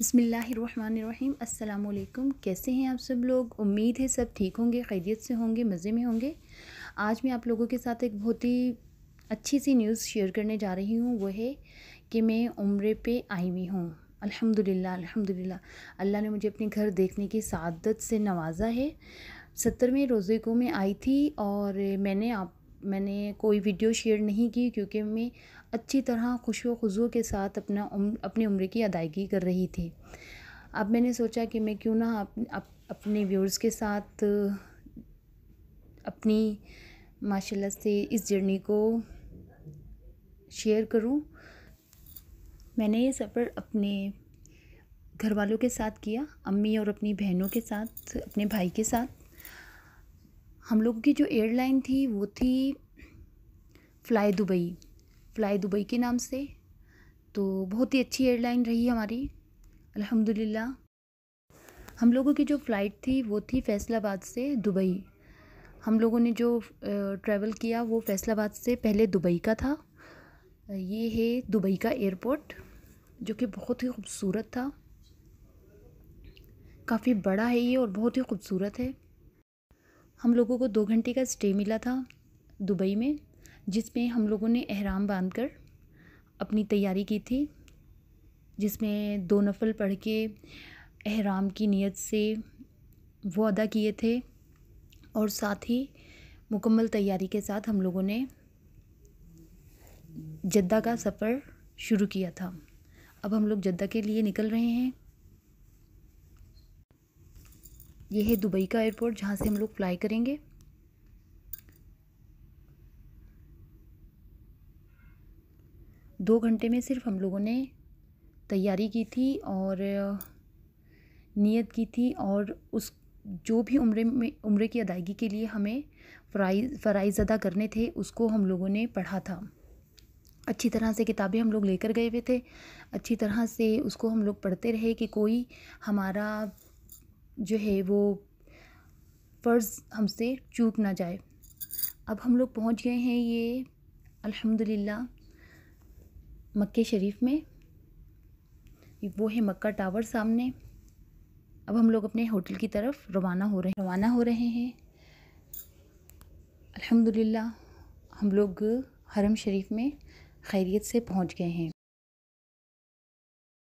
बसमीम् अल्लाम कैसे हैं आप सब लोग उम्मीद है सब ठीक होंगे खैरियत से होंगे मज़े में होंगे आज मैं आप लोगों के साथ एक बहुत ही अच्छी सी न्यूज़ शेयर करने जा रही हूँ वो है कि मैं उम्र पे आई हुई हूँ अल्हम्दुलिल्लाह अल्हम्दुलिल्लाह अल्लाह ने मुझे अपने घर देखने की सादत से नवाजा है सत्तरवें रोज़े को मैं आई थी और मैंने आप मैंने कोई वीडियो शेयर नहीं की क्योंकि मैं अच्छी तरह खुश वज़ू के साथ अपना उम्र अपनी उम्र की अदायगी कर रही थी अब मैंने सोचा कि मैं क्यों ना अप, अप, अपने व्यूअर्स के साथ अपनी माशाल्लाह से इस जर्नी को शेयर करूं मैंने ये सफ़र अपने घर वालों के साथ किया अम्मी और अपनी बहनों के साथ अपने भाई के साथ हम लोगों की जो एयरलाइन थी वो थी फ़्लाई दुबई फ़्लाई दुबई के नाम से तो बहुत ही अच्छी एयरलाइन रही हमारी अल्हम्दुलिल्लाह हम लोगों की जो फ़्लाइट थी वो थी फैसलाबाद से दुबई हम लोगों ने जो ट्रैवल किया वो फैसलाबाद से पहले दुबई का था ये है दुबई का एयरपोर्ट जो कि बहुत ही खूबसूरत था काफ़ी बड़ा है ये और बहुत ही खूबसूरत है हम लोगों को दो घंटे का स्टे मिला था दुबई में जिसमें हम लोगों ने अहराम बांध कर अपनी तैयारी की थी जिसमें दो नफल पढ़ के अहराम की नीयत से वो अदा किए थे और साथ ही मुकम्मल तैयारी के साथ हम लोगों ने जद्दा का सफ़र शुरू किया था अब हम लोग जद्दा के लिए निकल रहे हैं ये है दुबई का एयरपोर्ट जहाँ से हम लोग फ्लाई करेंगे दो घंटे में सिर्फ हम लोगों ने तैयारी की थी और नियत की थी और उस जो भी उम्र में उम्र की अदायगी के लिए हमें फ़राइज़ फ़राइज़ अदा करने थे उसको हम लोगों ने पढ़ा था अच्छी तरह से किताबें हम लोग लेकर गए हुए थे अच्छी तरह से उसको हम लोग पढ़ते रहे कि कोई हमारा जो है वो फ़र्ज़ हमसे चूक ना जाए अब हम लोग पहुँच गए हैं ये अल्हम्दुलिल्लाह मक्के शरीफ में वो है मक्का टावर सामने अब हम लोग अपने होटल की तरफ रवाना हो रहे रवाना हो रहे हैं अल्हम्दुलिल्लाह हम लोग हरम शरीफ में खैरियत से पहुँच गए हैं